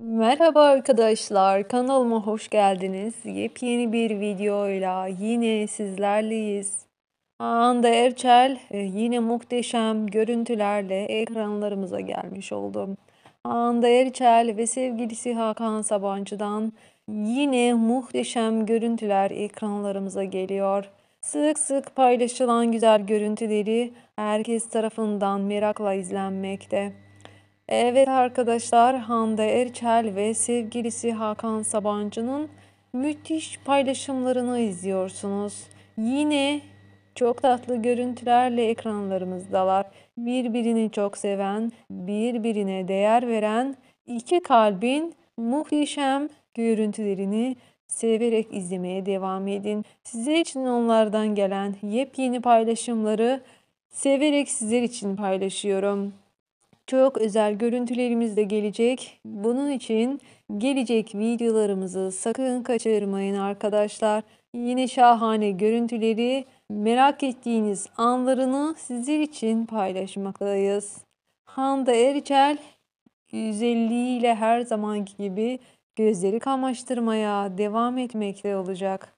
Merhaba arkadaşlar, kanalıma hoş geldiniz. Yepyeni bir videoyla yine sizlerleyiz. Hande Erçel e, yine muhteşem görüntülerle ekranlarımıza gelmiş oldum. Hande Erçel ve sevgilisi Hakan Sabancı'dan yine muhteşem görüntüler ekranlarımıza geliyor. Sık sık paylaşılan güzel görüntüleri herkes tarafından merakla izlenmekte. Evet arkadaşlar Hande Erçel ve sevgilisi Hakan Sabancı'nın müthiş paylaşımlarını izliyorsunuz. Yine çok tatlı görüntülerle ekranlarımızdalar. Birbirini çok seven, birbirine değer veren iki kalbin muhteşem görüntülerini severek izlemeye devam edin. Sizler için onlardan gelen yepyeni paylaşımları severek sizler için paylaşıyorum çok özel görüntülerimiz de gelecek. Bunun için gelecek videolarımızı sakın kaçırmayın arkadaşlar. Yine şahane görüntüleri, merak ettiğiniz anlarını sizler için paylaşmaktayız. Handa Eriçel güzelliğiyle her zamanki gibi gözleri kamaştırmaya devam etmekte olacak.